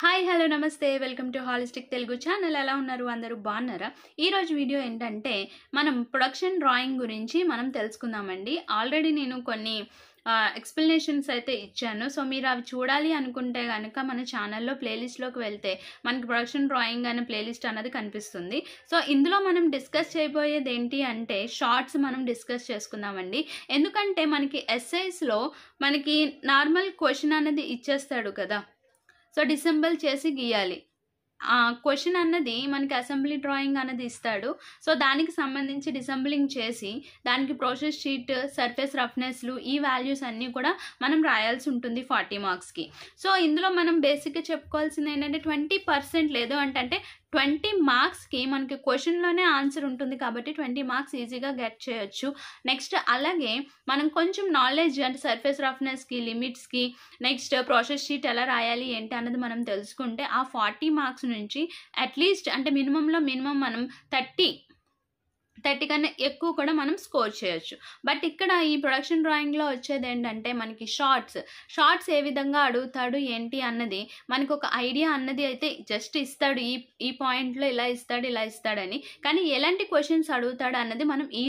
Hi hello నమస్తే welcome to holistic Telugu channel ఎలా ఉన్నారు అందరూ బాగున్నారా ఈరోజు వీడియో ఏంటంటే మనం ప్రొడక్షన్ డ్రాయింగ్ గురించి మనం తెలుసుకుందామండి ఆల్రెడీ నేను కొన్ని ఎక్స్ప్లెనేషన్స్ అయితే ఇచ్చాను సో మీరు అవి చూడాలి అనుకుంటే కనుక మన ఛానల్లో ప్లేలిస్ట్లోకి వెళ్తే మనకి ప్రొడక్షన్ డ్రాయింగ్ అనే ప్లేలిస్ట్ అన్నది కనిపిస్తుంది సో ఇందులో మనం డిస్కస్ చేయబోయేది ఏంటి అంటే షార్ట్స్ మనం డిస్కస్ చేసుకుందామండి ఎందుకంటే మనకి ఎస్ఐస్లో మనకి నార్మల్ క్వశ్చన్ అనేది ఇచ్చేస్తాడు కదా సో డిసెంబల్ చేసి గీయాలి క్వశ్చన్ అన్నది మనకి అసెంబ్లీ డ్రాయింగ్ అన్నది ఇస్తాడు సో దానికి సంబంధించి డిసెంబ్లింగ్ చేసి దానికి ప్రోసెస్ షీట్ సర్ఫేస్ రఫ్నెస్లు ఈ వాల్యూస్ అన్నీ కూడా మనం రాయాల్సి ఉంటుంది ఫార్టీ మార్క్స్కి సో ఇందులో మనం బేసిక్గా చెప్పుకోవాల్సింది ఏంటంటే ట్వంటీ పర్సెంట్ లేదు అంటే ట్వంటీ మార్క్స్కి మనకి క్వశ్చన్లోనే ఆన్సర్ ఉంటుంది కాబట్టి ట్వంటీ మార్క్స్ ఈజీగా గెట్ చేయొచ్చు నెక్స్ట్ అలాగే మనం కొంచెం నాలెడ్జ్ అంటే సర్ఫేస్ రఫ్నెస్కి లిమిట్స్కి నెక్స్ట్ ప్రాసెస్ షీట్ ఎలా రాయాలి ఏంటి అన్నది మనం తెలుసుకుంటే ఆ ఫార్టీ మార్క్స్ నుంచి అట్లీస్ట్ అంటే మినిమంలో మినిమం మనం థర్టీ థర్టీ కన్నా ఎక్కువ కూడా మనం స్కోర్ చేయొచ్చు బట్ ఇక్కడ ఈ ప్రొడక్షన్ డ్రాయింగ్లో వచ్చేది ఏంటంటే మనకి షార్ట్స్ షార్ట్స్ ఏ విధంగా అడుగుతాడు ఏంటి అన్నది మనకు ఒక ఐడియా అన్నది అయితే జస్ట్ ఇస్తాడు ఈ ఈ పాయింట్లో ఇలా ఇస్తాడు ఇలా ఇస్తాడని కానీ ఎలాంటి క్వశ్చన్స్ అడుగుతాడు అన్నది మనం ఈ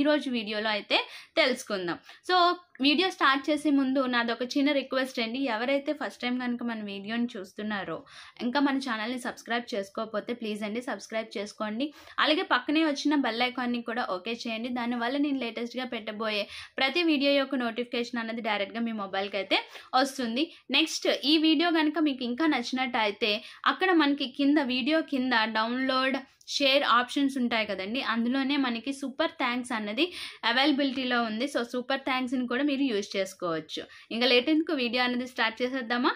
ఈరోజు వీడియోలో అయితే తెలుసుకుందాం సో వీడియో స్టార్ట్ చేసే ముందు నాదొక చిన్న రిక్వెస్ట్ అండి ఎవరైతే ఫస్ట్ టైం కనుక మన వీడియోని చూస్తున్నారో ఇంకా మన ఛానల్ని సబ్స్క్రైబ్ చేసుకోకపోతే ప్లీజ్ అండి సబ్స్క్రైబ్ చేసుకోండి అలాగే పక్కనే వచ్చిన బెల్లైకాన్ని కూడా ఓకే చేయండి దానివల్ల నేను లేటెస్ట్గా పెట్టబోయే ప్రతి వీడియో యొక్క నోటిఫికేషన్ అనేది డైరెక్ట్గా మీ మొబైల్కి అయితే వస్తుంది నెక్స్ట్ ఈ వీడియో కనుక మీకు ఇంకా నచ్చినట్టయితే అక్కడ మనకి కింద వీడియో కింద డౌన్లోడ్ షేర్ ఆప్షన్స్ ఉంటాయి కదండి అందులోనే మనకి సూపర్ థ్యాంక్స్ అన్నది అవైలబిలిటీలో ఉంది సో సూపర్ థ్యాంక్స్ని కూడా మీరు యూజ్ చేసుకోవచ్చు ఇంకా లేట్ ఎందుకు వీడియో అనేది స్టార్ట్ చేసేద్దామా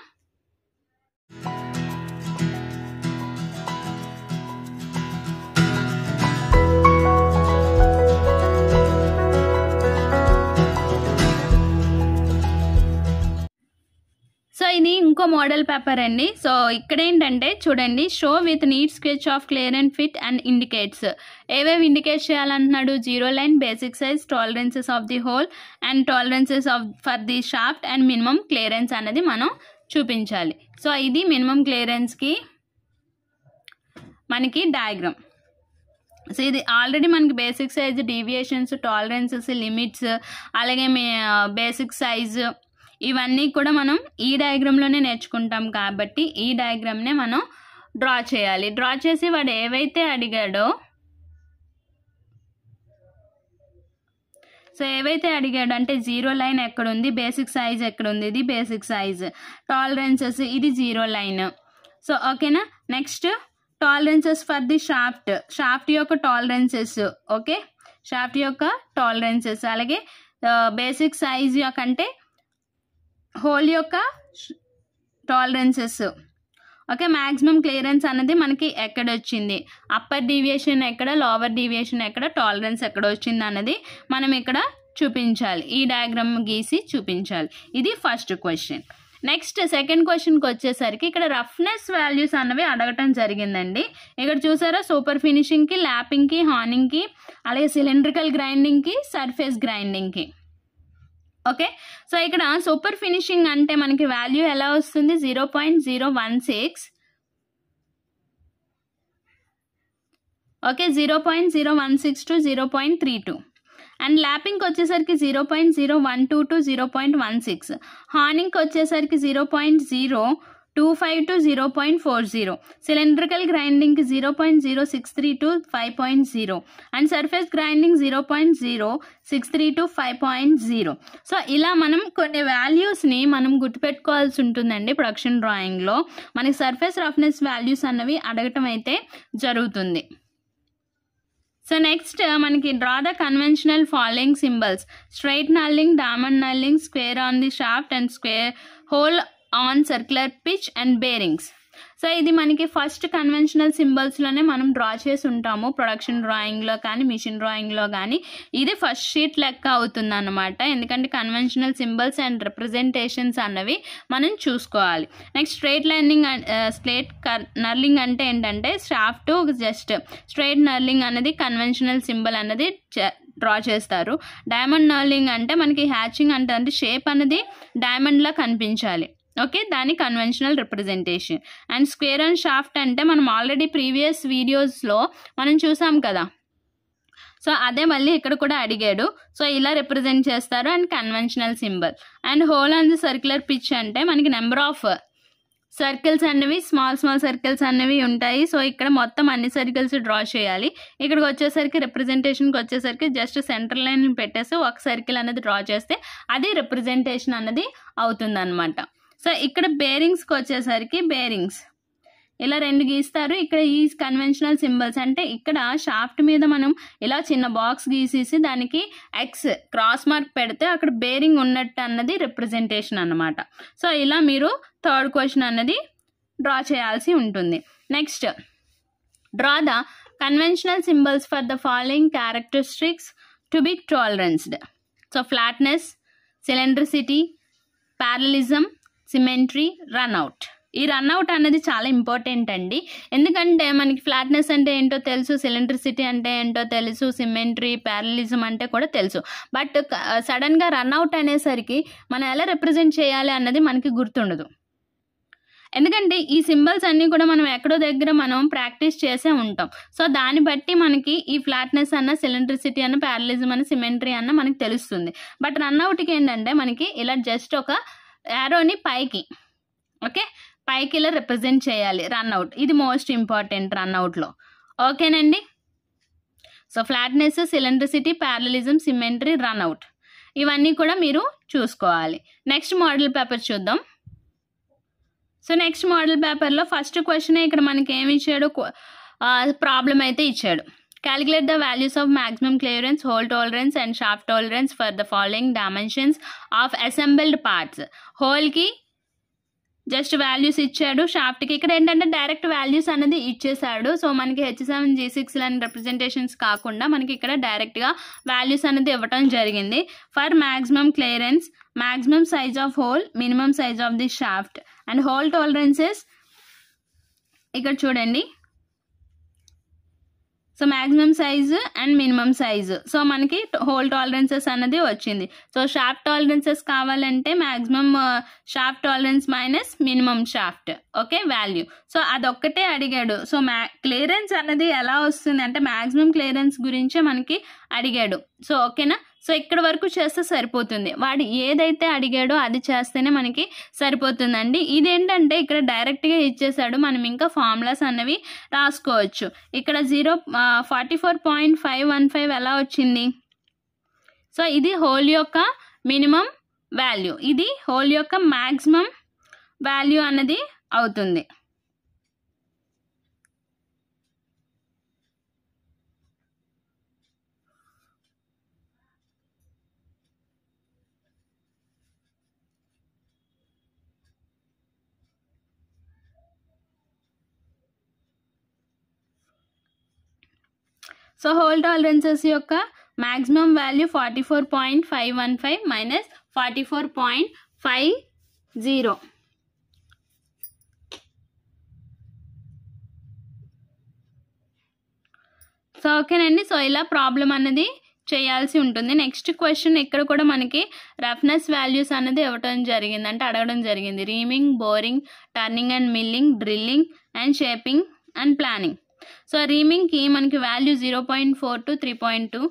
ఇది ఇంకో మోడల్ పేపర్ అండి సో ఇక్కడ ఏంటంటే చూడండి show with neat sketch of clear and fit and indicates ఏవేవి ఇండికేట్ చేయాలంటున్నాడు zero line basic size tolerances of the hole and tolerances of for the shaft and minimum clearance అనేది మనం చూపించాలి so ఇది మినిమం క్లియరెన్స్కి మనకి డయాగ్రామ్ సో ఇది already మనకి basic size deviations tolerances limits అలాగే మీ బేసిక్ సైజ్ ఇవన్నీ కూడా మనం ఈ డయాగ్రామ్లోనే నేర్చుకుంటాం కాబట్టి ఈ డయాగ్రామ్నే మనం డ్రా చేయాలి డ్రా చేసి వాడు ఏవైతే అడిగాడో సో ఏవైతే అడిగాడు అంటే జీరో లైన్ ఎక్కడుంది బేసిక్ సైజ్ ఎక్కడుంది ఇది బేసిక్ సైజ్ టాలరెన్సెస్ ఇది జీరో లైన్ సో ఓకేనా next tolerances for the shaft shaft యొక్క టాలరెన్సెస్ ఓకే షాఫ్ట్ యొక్క టాలరెన్సెస్ అలాగే బేసిక్ సైజ్ యొక్క అంటే హోల్ యొక్క టాలరెన్సెస్ ఓకే మ్యాక్సిమం క్లియరెన్స్ అనేది మనకి ఎక్కడ వచ్చింది అప్పర్ డీవియేషన్ ఎక్కడ లోవర్ డీవియేషన్ ఎక్కడ టాలరెన్స్ ఎక్కడ వచ్చింది అన్నది మనం ఇక్కడ చూపించాలి ఈ డయాగ్రామ్ గీసి చూపించాలి ఇది ఫస్ట్ క్వశ్చన్ నెక్స్ట్ సెకండ్ క్వశ్చన్కి వచ్చేసరికి ఇక్కడ రఫ్నెస్ వాల్యూస్ అన్నవి అడగటం జరిగిందండి ఇక్కడ చూసారా సూపర్ ఫినిషింగ్కి ల్యాపింగ్కి హానింగ్కి అలాగే సిలిండ్రికల్ గ్రైండింగ్కి సర్ఫేస్ గ్రైండింగ్కి ఓకే సో ఇక్కడ సూపర్ ఫినిషింగ్ అంటే మనకి వాల్యూ ఎలా వస్తుంది zero point zero one six okay zero point zero one six to zero point three two and lapping వచ్చేసరికి zero point zero one two to zero point one six హార్నింగ్కి వచ్చేసరికి zero point zero two five to zero point four zero cylindrical గ్రైండింగ్కి zero point zero six three to five point zero and surface grinding zero point zero six three to five point zero so ఇలా మనం కొన్ని వాల్యూస్ని మనం గుర్తుపెట్టుకోవాల్సి ఉంటుందండి production డ్రాయింగ్లో మనకి surface roughness values అన్నవి అడగటం అయితే జరుగుతుంది సో నెక్స్ట్ మనకి draw the conventional following symbols straight knurling diamond knurling square on the shaft and square hole on circular pitch and bearings so ఇది మనకి ఫస్ట్ కన్వెన్షనల్ సింబల్స్లోనే మనం డ్రా చేసి ఉంటాము ప్రొడక్షన్ డ్రాయింగ్లో కానీ మిషన్ డ్రాయింగ్లో కానీ ఇది ఫస్ట్ షీట్ లెక్క అవుతుంది అనమాట ఎందుకంటే కన్వెన్షనల్ సింబల్స్ అండ్ రిప్రజెంటేషన్స్ అన్నవి మనం చూసుకోవాలి next straight lining straight knurling అంటే ఏంటంటే షాఫ్ట్ జస్ట్ స్ట్రేట్ నర్లింగ్ అనేది కన్వెన్షనల్ సింబల్ అన్నది డ్రా చేస్తారు డైమండ్ నర్లింగ్ అంటే మనకి హ్యాచింగ్ అంటే అంటే షేప్ అనేది డైమండ్లా కనిపించాలి ఓకే దాని conventional representation and square and shaft అంటే మనం ఆల్రెడీ ప్రీవియస్ వీడియోస్లో మనం చూసాం కదా సో అదే మళ్ళీ ఇక్కడ కూడా అడిగాడు సో ఇలా రిప్రజెంట్ చేస్తారు and conventional symbol and hole and circular pitch అంటే మనకి నెంబర్ ఆఫ్ సర్కిల్స్ అనేవి స్మాల్ స్మాల్ సర్కిల్స్ అనేవి ఉంటాయి సో ఇక్కడ మొత్తం అన్ని సర్కిల్స్ డ్రా చేయాలి ఇక్కడికి వచ్చేసరికి రిప్రజెంటేషన్కి వచ్చేసరికి జస్ట్ సెంటర్ లైన్ పెట్టేసి ఒక సర్కిల్ అనేది డ్రా చేస్తే అది రిప్రజెంటేషన్ అన్నది అవుతుందన్నమాట సో ఇక్కడ బేరింగ్స్కి వచ్చేసరికి బేరింగ్స్ ఇలా రెండు గీస్తారు ఇక్కడ ఈ కన్వెన్షనల్ సింబల్స్ అంటే ఇక్కడ షాఫ్ట్ మీద మనం ఇలా చిన్న బాక్స్ గీసేసి దానికి ఎక్స్ క్రాస్ మార్క్ పెడితే అక్కడ బేరింగ్ ఉన్నట్టు అన్నది రిప్రజెంటేషన్ అనమాట సో ఇలా మీరు థర్డ్ క్వశ్చన్ అన్నది డ్రా చేయాల్సి ఉంటుంది next draw the conventional symbols for the following characteristics to be toleranced so flatness city parallelism symmetry runout ఈ రన్అవుట్ అనేది చాలా ఇంపార్టెంట్ అండి ఎందుకంటే మనకి ఫ్లాట్నెస్ అంటే ఏంటో తెలుసు సిలిండ్రిసిటీ అంటే ఏంటో తెలుసు సిమెంట్రీ ప్యారలిజం అంటే కూడా తెలుసు బట్ సడన్గా రన్అవుట్ అనేసరికి మనం ఎలా రిప్రజెంట్ చేయాలి అన్నది మనకి గుర్తుండదు ఎందుకంటే ఈ సింబల్స్ అన్నీ కూడా మనం ఎక్కడో దగ్గర మనం ప్రాక్టీస్ చేసే ఉంటాం సో దాన్ని బట్టి మనకి ఈ ఫ్లాట్నెస్ అన్న సిలిండ్రిసిటీ అన్న ప్యారలిజం అన్న సిమెంట్రీ అన్న మనకి తెలుస్తుంది బట్ రన్అవుట్కి ఏంటంటే మనకి ఇలా జస్ట్ ఒక యారోని పైకి ఓకే పైకి ఇలా రిప్రజెంట్ చేయాలి రన్అవుట్ ఇది మోస్ట్ ఇంపార్టెంట్ రన్అవుట్లో ఓకేనండి so flatness cylindricity parallelism symmetry runout ఇవన్నీ కూడా మీరు చూసుకోవాలి నెక్స్ట్ మోడల్ పేపర్ చూద్దాం సో నెక్స్ట్ మోడల్ పేపర్లో ఫస్ట్ క్వశ్చనే ఇక్కడ మనకి ఏమి ఇచ్చాడు ప్రాబ్లం అయితే ఇచ్చాడు Calculate the values of maximum clearance, hole tolerance and shaft tolerance for the following dimensions of assembled parts. హోల్కి జస్ట్ వాల్యూస్ ఇచ్చాడు షాఫ్ట్కి ఇక్కడ ఏంటంటే డైరెక్ట్ వాల్యూస్ అనేది ఇచ్చేసాడు సో మనకి హెచ్ సెవెన్ జీ సిక్స్ లాంటి రిప్రజెంటేషన్స్ కాకుండా మనకి ఇక్కడ డైరెక్ట్గా వాల్యూస్ అనేది ఇవ్వటం జరిగింది for maximum clearance maximum size of hole minimum size of the shaft and hole tolerances ఇక్కడ చూడండి so maximum size and minimum size so మనకి హోల్ టాలరెన్సెస్ అనేది వచ్చింది సో షాఫ్ట్ టాలరెన్సెస్ కావాలంటే maximum shaft tolerance minus minimum shaft okay value so అదొక్కటే అడిగాడు so మ్యా clearance అన్నది ఎలా వస్తుంది అంటే మ్యాక్సిమం క్లియరెన్స్ గురించే మనకి అడిగాడు సో ఓకేనా సో ఇక్కడ వరకు చేస్తే సరిపోతుంది వాడు ఏదైతే అడిగాడో అది చేస్తేనే మనకి సరిపోతుందండి ఇదేంటంటే ఇక్కడ డైరెక్ట్గా ఇచ్చేసాడు మనం ఇంకా ఫార్ములాస్ అన్నవి రాసుకోవచ్చు ఇక్కడ zero forty four point five one five ఎలా వచ్చింది సో ఇది హోల్ యొక్క మినిమం వాల్యూ ఇది హోల్ యొక్క మ్యాక్సిమం వాల్యూ అన్నది అవుతుంది సో హోల్ టాలరెన్సెస్ యొక్క maximum value forty four point five one five minus forty four point five zero so ఓకేనండి సో ఇలా ప్రాబ్లం అనేది చేయాల్సి ఉంటుంది నెక్స్ట్ క్వశ్చన్ ఇక్కడ కూడా మనకి రఫ్నెస్ వాల్యూస్ అనేది ఇవ్వటం జరిగింది అంటే అడగడం జరిగింది reaming boring turning and milling drilling and shaping and planing so రీమింగ్కి మనకి value zero point four to three point two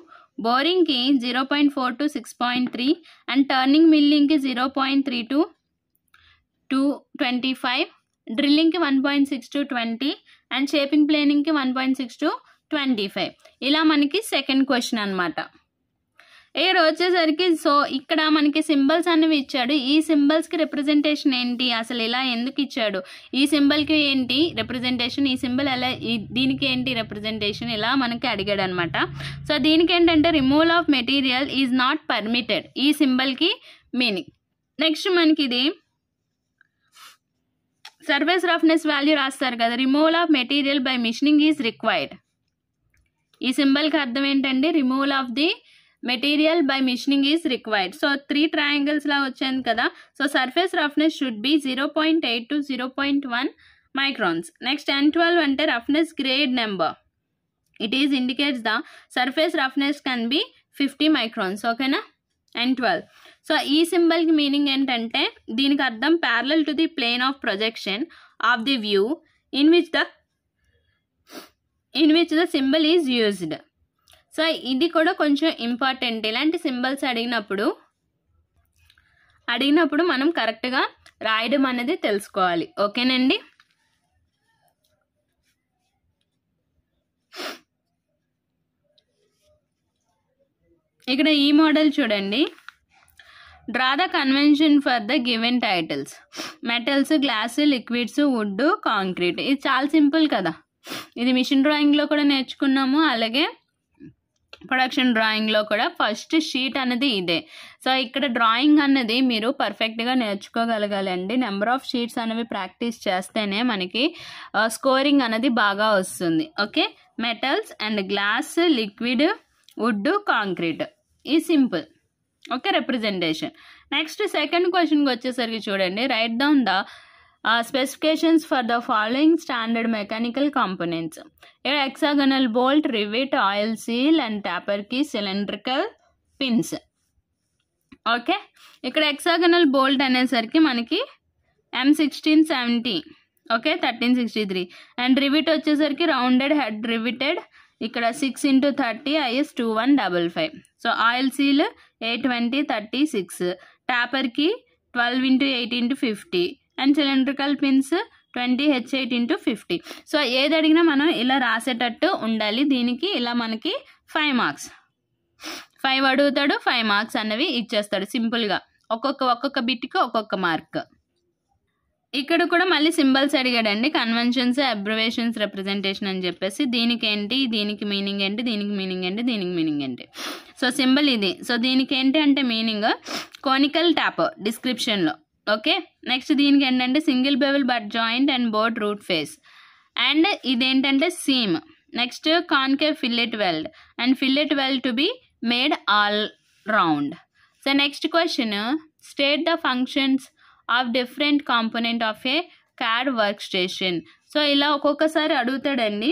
బోరింగ్కి zero point four to six point three and turning మిల్లింగ్కి zero point three to two twenty five డ్రిల్లింగ్కి one point six to twenty and shaping ప్లేనింగ్కి one point six to twenty five ఇలా మనకి second question అనమాట ఇక్కడ వచ్చేసరికి so ఇక్కడ మనకి సింబల్స్ అనేవి ఇచ్చాడు ఈ సింబల్స్కి రిప్రజెంటేషన్ ఏంటి అసలు ఇలా ఎందుకు ఇచ్చాడు ఈ సింబల్కి ఏంటి రిప్రజెంటేషన్ ఈ సింబల్ ఎలా దీనికి ఏంటి రిప్రజెంటేషన్ ఇలా మనకి అడిగాడు అనమాట సో దీనికి ఏంటంటే removal of material is not permitted ఈ సింబల్కి మీనింగ్ నెక్స్ట్ మనకి ఇది సర్వీస్ రఫ్నెస్ వాల్యూ రాస్తారు కదా removal of material by machining is required ఈ సింబల్కి అర్థం ఏంటంటే removal of the material by machining is required so three ట్రయాంగిల్స్లా వచ్చింది కదా so surface roughness should be zero point eight to zero point one microns next N twelve అంటే roughness grade number it is indicates the surface roughness can be fifty microns ఓకేనా N twelve so ఈ సింబల్కి meaning ఏంటంటే దీనికి అర్థం parallel to the plane of projection of the view in which the in which the symbol is used so ఇది కూడా కొంచెం important ఇలాంటి సింబల్స్ అడిగినప్పుడు అడిగినప్పుడు మనం కరెక్ట్గా రాయడం అనేది తెలుసుకోవాలి ఓకేనండి ఇక్కడ ఈ మోడల్ చూడండి draw the convention for the given titles metals glass liquids wood concrete ఇది చాలా సింపుల్ కదా ఇది మిషన్ డ్రాయింగ్లో కూడా నేర్చుకున్నాము అలాగే ప్రొడక్షన్ డ్రాయింగ్లో కూడా ఫస్ట్ షీట్ అనేది ఇదే సో ఇక్కడ డ్రాయింగ్ అన్నది మీరు పర్ఫెక్ట్గా నేర్చుకోగలగాలండి నెంబర్ ఆఫ్ షీట్స్ అనేవి ప్రాక్టీస్ చేస్తేనే మనకి స్కోరింగ్ అనేది బాగా వస్తుంది okay metals and glass liquid wood concrete ఈ simple okay representation next second క్వశ్చన్కి వచ్చేసరికి చూడండి right down the specifications for the following standard mechanical components hexagonal bolt rivet oil seal and ట్యాపర్కి సిలిండ్రికల్ పిన్స్ ఓకే ఇక్కడ hexagonal bolt అనేసరికి మనకి M sixteen seventy okay thirteen sixty three and rivet వచ్చేసరికి rounded head riveted ఇక్కడ six into thirty IS two one double five so oil seal eight twenty thirty six ట్యాపర్కి twelve into eight into fifty and cylindrical pins twenty H eight into fifty so ఏది అడిగినా మనం ఇలా రాసేటట్టు ఉండాలి దీనికి ఇలా మనకి ఫైవ్ మార్క్స్ ఫైవ్ అడుగుతాడు ఫైవ్ మార్క్స్ అన్నవి ఇచ్చేస్తాడు సింపుల్గా ఒక్కొక్క ఒక్కొక్క బిట్కి ఒక్కొక్క మార్క్ ఇక్కడ కూడా మళ్ళీ సింబల్స్ అడిగాడండి కన్వెన్షన్స్ అబ్రవేషన్స్ రిప్రజెంటేషన్ అని చెప్పేసి దీనికి ఏంటి దీనికి మీనింగ్ ఏంటి దీనికి మీనింగ్ ఏంటి దీనికి మీనింగ్ ఏంటి సో సింబల్ ఇది సో దీనికి ఏంటి అంటే మీనింగ్ కోనికల్ ట్యాప్ డిస్క్రిప్షన్లో ఓకే నెక్స్ట్ దీనికి ఏంటంటే single bevel butt joint and board root face and ఇదేంటంటే seam next concave fillet weld and fillet weld to be made all round so next question state the functions of different component of a CAD work station so ఇలా ఒక్కొక్కసారి అడుగుతాడండి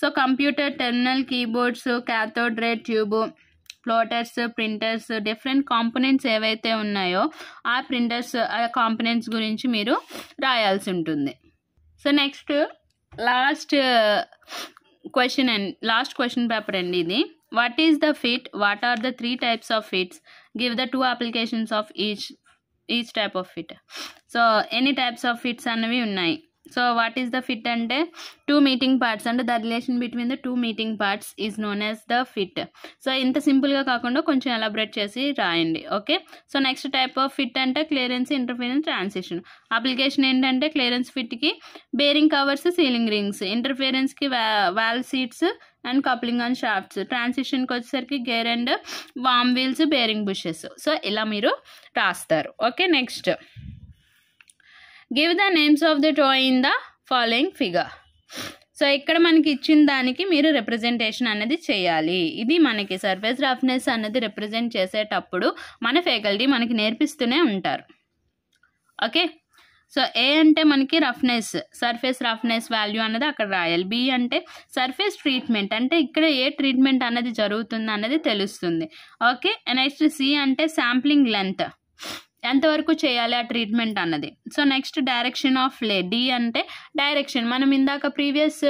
so computer terminal keyboards cathode tube tube plotters printers different components ఏవైతే ఉన్నాయో ఆ printers ఆ components గురించి మీరు రాయాల్సి ఉంటుంది so next last question and last question paper అండి ఇది what is the fit what are the three types of fits give the two applications of each each type of fit so any types of fits అన్నవి ఉన్నాయి so what is the fit అంటే two mating parts అంటే the relation between the two mating parts is known as the fit so ఇంత సింపుల్గా కాకుండా కొంచెం elaborate చేసి రాయండి okay so next type of fit అంటే క్లియరెన్స్ ఇంటర్ఫిరెన్స్ ట్రాన్సిషన్ అప్లికేషన్ ఏంటంటే క్లియరెన్స్ ఫిట్కి బేరింగ్ కవర్స్ సీలింగ్ రింగ్స్ ఇంటర్ఫిరెన్స్కి valve seats and coupling and shafts ట్రాన్సిషన్కి వచ్చేసరికి gear and worm wheels bearing bushes so ఇలా మీరు రాస్తారు okay next give the names of the toy in the following figure so ఇక్కడ మనకి ఇచ్చిన దానికి మీరు రిప్రజెంటేషన్ అనేది చేయాలి ఇది మనకి సర్ఫేస్ రఫ్నెస్ అనేది రిప్రజెంట్ చేసేటప్పుడు మన ఫ్యాకల్టీ మనకి నేర్పిస్తూనే ఉంటారు ఓకే సో ఏ అంటే మనకి రఫ్నెస్ సర్ఫేస్ రఫ్నెస్ వాల్యూ అనేది అక్కడ రాయాలి బి అంటే సర్ఫేస్ ట్రీట్మెంట్ అంటే ఇక్కడ ఏ ట్రీట్మెంట్ అనేది జరుగుతుంది అనేది తెలుస్తుంది ఓకే నెక్స్ట్ సి అంటే శాంప్లింగ్ లెంత్ ఎంతవరకు చేయాలి ఆ ట్రీట్మెంట్ అన్నది so next direction of lay D అంటే డైరెక్షన్ మనం ఇందాక ప్రీవియస్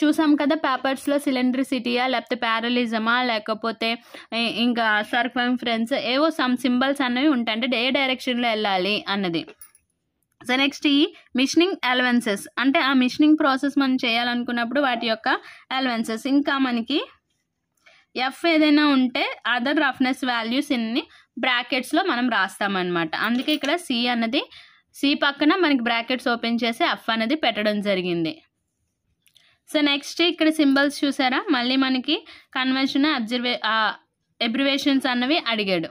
చూసాం కదా పేపర్స్లో సిలిండ్రిసిటీయా లేకపోతే ప్యారలిజమా లేకపోతే ఇంకా ఫ్రెండ్స్ ఏవో సమ్ సింబల్స్ అనేవి ఉంటాయి అంటే ఏ డైరెక్షన్లో వెళ్ళాలి అన్నది సో నెక్స్ట్ ఈ మిషనింగ్ అలవెన్సెస్ అంటే ఆ మిషనింగ్ ప్రాసెస్ మనం చేయాలనుకున్నప్పుడు వాటి యొక్క అలవెన్సెస్ ఇంకా మనకి ఎఫ్ ఏదైనా ఉంటే అదర్ రఫ్నెస్ వాల్యూస్ ఇన్ని బ్రాకెట్స్లో మనం రాస్తామన్నమాట అందుకే ఇక్కడ సి అన్నది సి పక్కన మనకి బ్రాకెట్స్ ఓపెన్ చేసి ఎఫ్ అనేది పెట్టడం జరిగింది సో నెక్స్ట్ ఇక్కడ సింబల్స్ చూసారా మళ్ళీ మనకి కన్వెన్షన్ అబ్జర్వే ఎబ్రివేషన్స్ అన్నవి అడిగాడు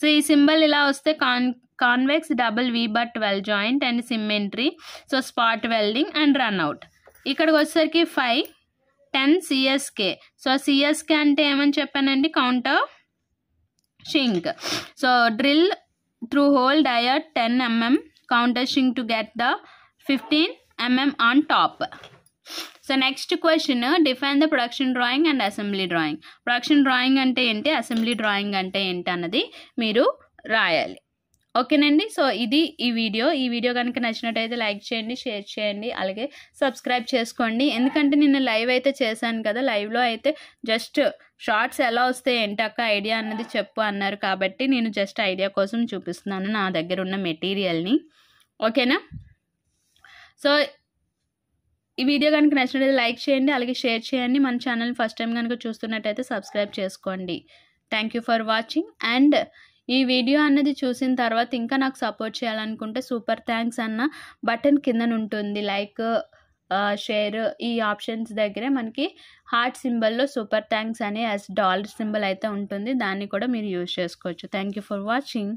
సో ఈ సింబల్ ఇలా వస్తే con convex double V butt weld joint and symmetry so spot welding and runout ఇక్కడికి వచ్చేసరికి five ten CSK so CSK అంటే ఏమని చెప్పానండి countersink so drill through hole dia ten mm countersink to get the fifteen mm on top so next question define the production drawing and assembly drawing production drawing అంటే ఏంటి assembly drawing అంటే ఏంటి అన్నది మీరు రాయాలి ఓకేనండి so ఇది ఈ వీడియో ఈ వీడియో కనుక నచ్చినట్టయితే లైక్ చేయండి షేర్ చేయండి అలాగే సబ్స్క్రైబ్ చేసుకోండి ఎందుకంటే నిన్న లైవ్ అయితే చేశాను కదా లైవ్లో అయితే జస్ట్ షార్ట్స్ ఎలా వస్తాయి ఏంటక్క ఐడియా అన్నది చెప్పు అన్నారు కాబట్టి నేను జస్ట్ ఐడియా కోసం చూపిస్తున్నాను నా దగ్గర ఉన్న మెటీరియల్ని ఓకేనా సో ఈ వీడియో కనుక నచ్చినట్టయితే లైక్ చేయండి అలాగే షేర్ చేయండి మన ఛానల్ ఫస్ట్ టైం కనుక చూస్తున్నట్టయితే సబ్స్క్రైబ్ చేసుకోండి థ్యాంక్ ఫర్ వాచింగ్ అండ్ ఈ వీడియో అన్నది చూసిన తర్వాత ఇంకా నాకు సపోర్ట్ చేయాలనుకుంటే సూపర్ థ్యాంక్స్ అన్న బటన్ కింద ఉంటుంది లైక్ షేర్ ఈ ఆప్షన్స్ దగ్గరే మనకి హార్ట్ సింబల్లో సూపర్ థ్యాంక్స్ అనే డాలర్ సింబల్ అయితే ఉంటుంది దాన్ని కూడా మీరు యూజ్ చేసుకోవచ్చు థ్యాంక్ ఫర్ వాచింగ్